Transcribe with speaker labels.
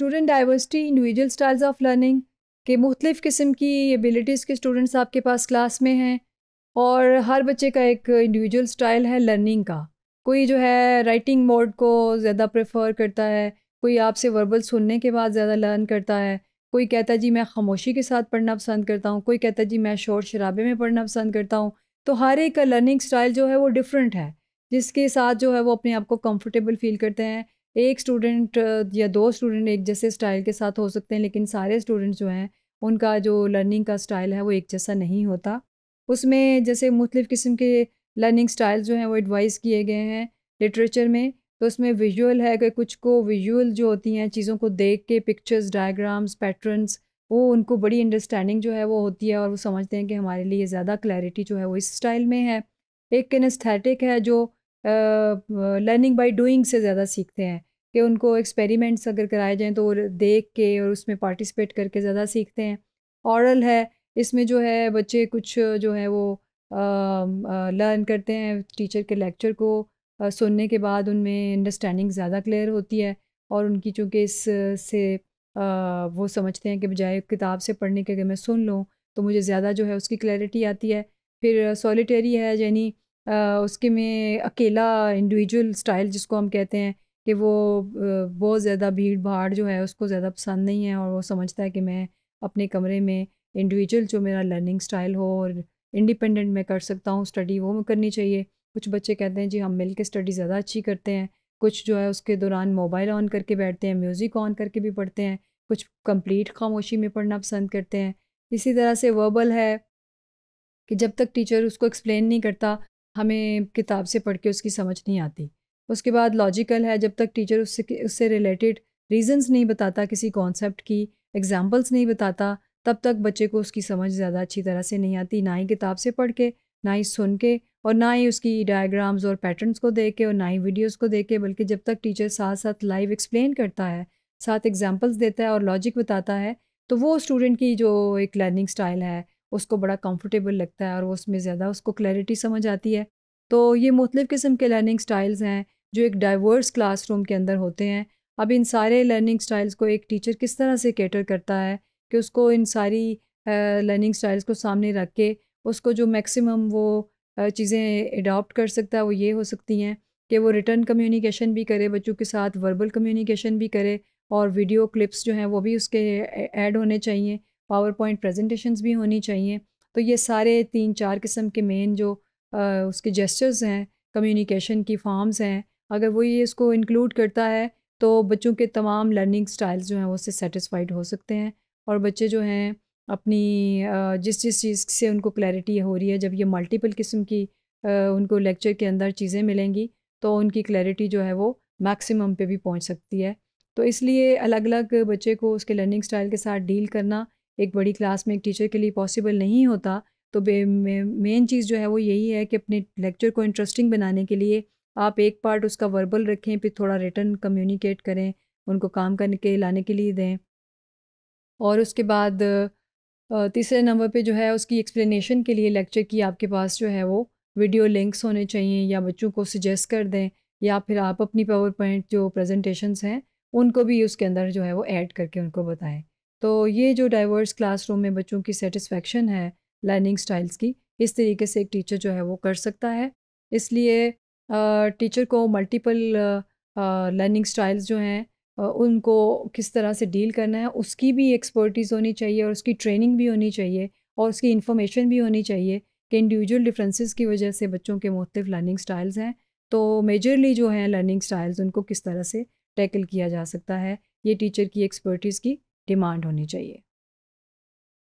Speaker 1: student diversity individual styles of learning के मुख्तफ़ किस्म की एबिलिटीज़ के स्टूडेंट्स आपके पास क्लास में हैं और हर बच्चे का एक इंडिविजुअल स्टाइल है लर्निंग का कोई जो है राइटिंग मोड को ज़्यादा प्रेफर करता है कोई आपसे वर्बल सुनने के बाद ज़्यादा लर्न करता है कोई कहता है जी मैं खामोशी के साथ पढ़ना पसंद करता हूँ कोई कहता है जी मैं शोर शराबे में पढ़ना पसंद करता हूँ तो हर एक का लर्निंग स्टाइल जो है वो डिफरेंट है जिसके साथ जो है वो अपने आप को कम्फर्टेबल फील करते हैं एक स्टूडेंट या दो स्टूडेंट एक जैसे स्टाइल के साथ हो सकते हैं लेकिन सारे स्टूडेंट्स जो हैं उनका जो लर्निंग का स्टाइल है वो एक जैसा नहीं होता उसमें जैसे मुख्तलिफ़ किस्म के लर्निंग स्टाइल जो हैं वो एडवाइस किए गए हैं लिटरेचर में तो उसमें विजुअल है कि कुछ को विजुअल जो होती हैं चीज़ों को देख के पिक्चर्स डायग्राम्स पैटर्न्स वो उनको बड़ी अंडरस्टैंडिंग जो है वो होती है और वो समझते हैं कि हमारे लिए ज़्यादा क्लैरिटी जो है वो इस स्टाइल में है एक किनेस्थेटिक है जो लर्निंग बाय डूइंग से ज़्यादा सीखते हैं कि उनको एक्सपेरिमेंट्स अगर कराए जाएँ तो देख के और उसमें पार्टिसिपेट करके ज़्यादा सीखते हैं औरल है इसमें जो है बच्चे कुछ जो है वो लर्न करते हैं टीचर के लेक्चर को आ, सुनने के बाद उनमें अंडरस्टैंडिंग ज़्यादा क्लियर होती है और उनकी चूँकि इस से आ, वो समझते हैं कि बजाय किताब से पढ़ने के अगर मैं सुन लूँ तो मुझे ज़्यादा जो है उसकी क्लैरिटी आती है फिर सॉलिटरी है यानी उसके में अकेला इंडिविजुअल स्टाइल जिसको हम कहते हैं कि वो बहुत ज़्यादा भीड़ भाड़ जो है उसको ज़्यादा पसंद नहीं है और वो समझता है कि मैं अपने कमरे में इंडिविजुअल जो मेरा लर्निंग स्टाइल हो और इंडिपेंडेंट मैं कर सकता हूँ स्टडी वो मैं करनी चाहिए कुछ बच्चे कहते हैं जी हम मिल के स्टडी ज़्यादा अच्छी करते हैं कुछ जो है उसके दौरान मोबाइल ऑन करके बैठते हैं म्यूज़िक ऑन करके भी पढ़ते हैं कुछ कंप्लीट खामोशी में पढ़ना पसंद करते हैं इसी तरह से वर्बल है कि जब तक टीचर उसको एक्सप्लेन नहीं करता हमें किताब से पढ़ के उसकी समझ नहीं आती उसके बाद लॉजिकल है जब तक टीचर उससे उससे रिलेटेड रीजंस नहीं बताता किसी कॉन्सेप्ट की एग्जांपल्स नहीं बताता तब तक बच्चे को उसकी समझ ज़्यादा अच्छी तरह से नहीं आती ना ही किताब से पढ़ के ना ही सुन के और ना ही उसकी डायग्राम्स और पैटर्न्स को देख के और ना ही वीडियोज़ को देख के बल्कि जब तक टीचर साथ साथ लाइव एक्सप्लेन करता है साथ एग्ज़ाम्पल्स देता है और लॉजिक बताता है तो वो स्टूडेंट की जो एक लर्निंग स्टाइल है उसको बड़ा कंफर्टेबल लगता है और वो उसमें ज़्यादा उसको क्लैरिटी समझ आती है तो ये मुख्तु किस्म के लर्निंग स्टाइल्स हैं जो एक डाइवर्स क्लासरूम के अंदर होते हैं अब इन सारे लर्निंग स्टाइल्स को एक टीचर किस तरह से कैटर करता है कि उसको इन सारी लर्निंग स्टाइल्स को सामने रख के उसको जो मैक्सिमम वो चीज़ें अडॉप्ट कर सकता है वो ये हो सकती हैं कि वो रिटर्न कम्युनिकेशन भी करे बच्चों के साथ वर्बल कम्युनिकेशन भी करे और वीडियो क्लिप्स जो हैं वो भी उसके ऐड होने चाहिए पावर पॉइंट प्रजेंटेशन भी होनी चाहिए तो ये सारे तीन चार किस्म के मेन जो आ, उसके जेस्चर्स हैं कम्युनिकेशन की फॉर्म्स हैं अगर वो ये इसको इंक्लूड करता है तो बच्चों के तमाम लर्निंग स्टाइल्स जो हैं वो उससे सेटिस्फाइड हो सकते हैं और बच्चे जो हैं अपनी जिस जिस चीज़ से उनको क्लैरिटी हो रही है जब ये मल्टीपल किस्म की उनको लेक्चर के अंदर चीज़ें मिलेंगी तो उनकी क्लैरिटी जो है वो मैक्सिमम पे भी पहुंच सकती है तो इसलिए अलग अलग बच्चे को उसके लर्निंग स्टाइल के साथ डील करना एक बड़ी क्लास में एक टीचर के लिए पॉसिबल नहीं होता तो मेन चीज़ जो है वो यही है कि अपने लेक्चर को इंटरेस्टिंग बनाने के लिए आप एक पार्ट उसका वर्बल रखें फिर थोड़ा रिटर्न कम्युनिकेट करें उनको काम करने के लाने के लिए दें और उसके बाद तीसरे नंबर पे जो है उसकी एक्सप्लेनेशन के लिए लेक्चर की आपके पास जो है वो वीडियो लिंक्स होने चाहिए या बच्चों को सजेस्ट कर दें या फिर आप अपनी पावर पॉइंट जो प्रेजेंटेशंस हैं उनको भी उसके अंदर जो है वो ऐड करके उनको बताएं तो ये जो डाइवर्स क्लासरूम में बच्चों की सेटिस्फेक्शन है लर्निंग स्टाइल्स की इस तरीके से एक टीचर जो है वो कर सकता है इसलिए टीचर को मल्टीपल लर्निंग स्टाइल्स जो हैं उनको किस तरह से डील करना है उसकी भी एक्सपर्टीज़ होनी चाहिए और उसकी ट्रेनिंग भी होनी चाहिए और उसकी इन्फॉर्मेशन भी होनी चाहिए कि इंडिविजुअल डिफरेंसेस की वजह से बच्चों के मुख्तफ लर्निंग स्टाइल्स हैं तो मेजरली जो हैं लर्निंग स्टाइल्स उनको किस तरह से टैकल किया जा सकता है ये टीचर की एक्सपर्टीज़ की डिमांड होनी चाहिए